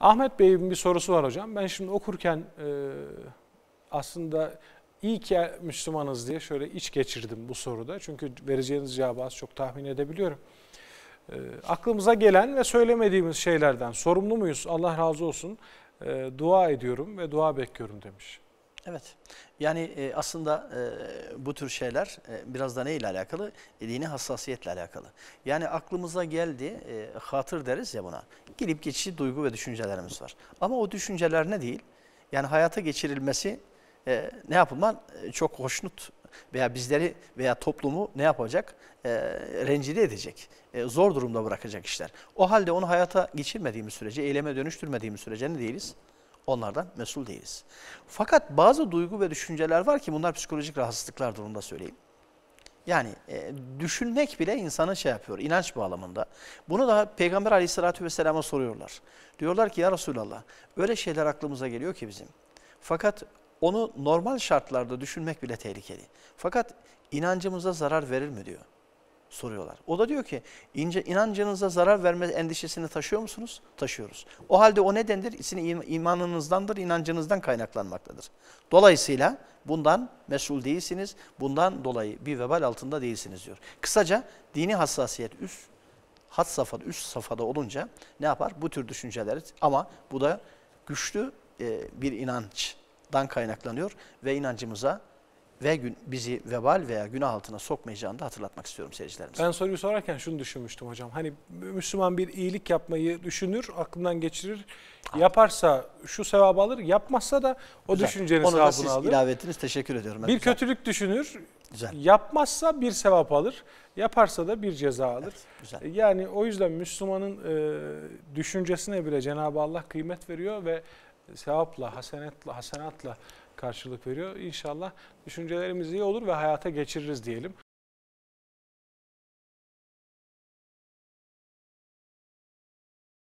Ahmet Bey'in bir sorusu var hocam. Ben şimdi okurken e, aslında iyi ki Müslümanız diye şöyle iç geçirdim bu soruda. Çünkü vereceğiniz cevabı az çok tahmin edebiliyorum. E, aklımıza gelen ve söylemediğimiz şeylerden sorumlu muyuz? Allah razı olsun. E, dua ediyorum ve dua bekliyorum demiş. Evet. Yani e, aslında e, bu tür şeyler e, biraz da ne ile alakalı? E, dini hassasiyetle alakalı. Yani aklımıza geldi, e, hatır deriz ya buna. Girip geçici duygu ve düşüncelerimiz var. Ama o düşünceler ne değil? Yani hayata geçirilmesi e, ne yapılman e, çok hoşnut veya bizleri veya toplumu ne yapacak? E, rencide edecek, e, zor durumda bırakacak işler. O halde onu hayata geçirmediğimiz sürece, eyleme dönüştürmediğimiz sürece ne değiliz? Onlardan mesul değiliz. Fakat bazı duygu ve düşünceler var ki bunlar psikolojik rahatsızlıklar durumunda söyleyeyim. Yani e, düşünmek bile insanı şey yapıyor inanç bağlamında. Bunu da Peygamber aleyhissalatü vesselama soruyorlar. Diyorlar ki ya Resulallah öyle şeyler aklımıza geliyor ki bizim. Fakat onu normal şartlarda düşünmek bile tehlikeli. Fakat inancımıza zarar verir mi diyor soruyorlar. O da diyor ki ince, inancınıza zarar verme endişesini taşıyor musunuz? Taşıyoruz. O halde o nedendir? Sizin imanınızdandır, inancınızdan kaynaklanmaktadır. Dolayısıyla bundan mesul değilsiniz, bundan dolayı bir vebal altında değilsiniz diyor. Kısaca dini hassasiyet üst hat safhada, üst safhada olunca ne yapar? Bu tür düşünceler ama bu da güçlü bir inançtan kaynaklanıyor ve inancımıza ve gün, bizi vebal veya günah altına sokmayacağını da hatırlatmak istiyorum seyircilerimize. Ben soruyu sorarken şunu düşünmüştüm hocam. Hani Müslüman bir iyilik yapmayı düşünür, aklından geçirir. Yaparsa şu sevabı alır, yapmazsa da o Güzel. düşüncenin Onu sevabını siz alır. Onu ilave ettiniz, teşekkür ediyorum. Bir Güzel. kötülük düşünür, Güzel. yapmazsa bir sevap alır, yaparsa da bir ceza alır. Evet. Güzel. Yani o yüzden Müslümanın e, düşüncesine bile Cenab-ı Allah kıymet veriyor ve sevapla, hasenatla, hasenatla karşılık veriyor. İnşallah düşüncelerimiz iyi olur ve hayata geçiririz diyelim.